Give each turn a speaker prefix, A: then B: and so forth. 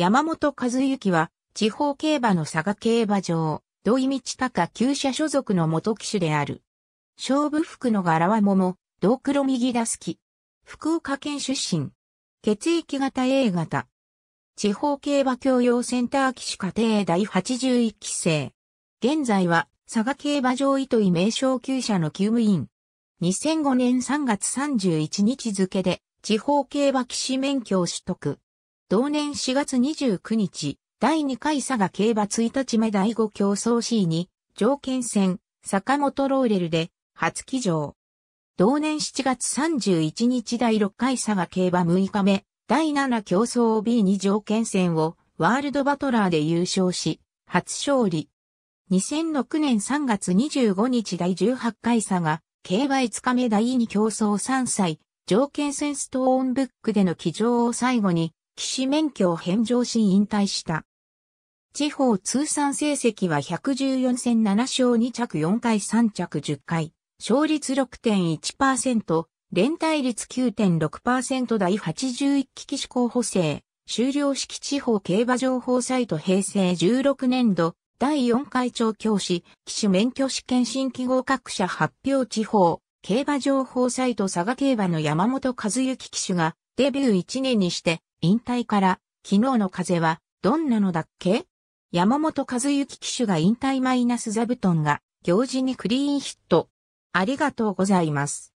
A: 山本和幸は、地方競馬の佐賀競馬場、土井道隆旧車所属の元騎手である。勝負服の柄は桃、銅黒右出すき。福岡県出身。血液型 A 型。地方競馬教養センター騎手家庭第81期生。現在は、佐賀競馬場糸井名称級者の救務員。2005年3月31日付で、地方競馬騎士免許を取得。同年4月29日、第2回佐賀競馬1日目第5競争 C に、条件戦、坂本ローレルで、初騎乗。同年7月31日第6回佐賀競馬6日目、第7競争 b に条件戦を、ワールドバトラーで優勝し、初勝利。2006年3月25日第18回佐賀、競馬5日目第2競争3歳、条件戦ストーンブックでの騎乗を最後に、騎士免許を返上し引退した。地方通算成績は114戦7勝2着4回3着10回、勝率6.1%、連帯率9.6%第81期騎士候補生、終了式地方競馬情報サイト平成16年度、第4回調教師、騎士免許試験新規合格者発表地方、競馬情報サイト佐賀競馬の山本和幸騎手が、デビュー1年にして、引退から、昨日の風は、どんなのだっけ山本和幸騎手が引退マイナス座布団が、行事にクリーンヒット。ありがとうございます。